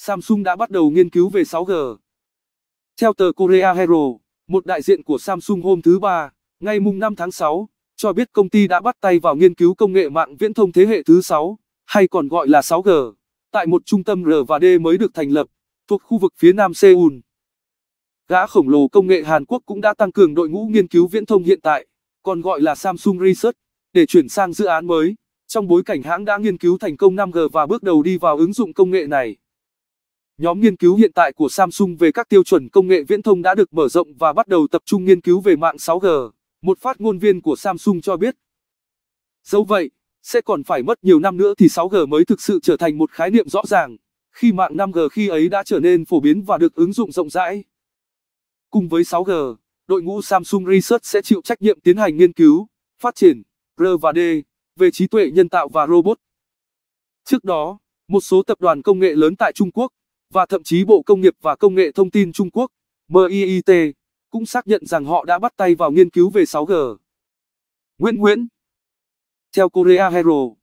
Samsung đã bắt đầu nghiên cứu về 6G. Theo tờ Korea Herald, một đại diện của Samsung hôm thứ Ba, ngày mùng 5 tháng 6, cho biết công ty đã bắt tay vào nghiên cứu công nghệ mạng viễn thông thế hệ thứ 6, hay còn gọi là 6G, tại một trung tâm R và D mới được thành lập, thuộc khu vực phía nam Seoul. Gã khổng lồ công nghệ Hàn Quốc cũng đã tăng cường đội ngũ nghiên cứu viễn thông hiện tại, còn gọi là Samsung Research, để chuyển sang dự án mới, trong bối cảnh hãng đã nghiên cứu thành công 5G và bước đầu đi vào ứng dụng công nghệ này. Nhóm nghiên cứu hiện tại của Samsung về các tiêu chuẩn công nghệ viễn thông đã được mở rộng và bắt đầu tập trung nghiên cứu về mạng 6G, một phát ngôn viên của Samsung cho biết. Dẫu vậy, sẽ còn phải mất nhiều năm nữa thì 6G mới thực sự trở thành một khái niệm rõ ràng, khi mạng 5G khi ấy đã trở nên phổ biến và được ứng dụng rộng rãi. Cùng với 6G, đội ngũ Samsung Research sẽ chịu trách nhiệm tiến hành nghiên cứu, phát triển, R và D, về trí tuệ nhân tạo và robot. Trước đó, một số tập đoàn công nghệ lớn tại Trung Quốc, và thậm chí Bộ Công nghiệp và Công nghệ Thông tin Trung Quốc, MIIT, cũng xác nhận rằng họ đã bắt tay vào nghiên cứu về 6G. Nguyễn Nguyễn Theo Korea Herald,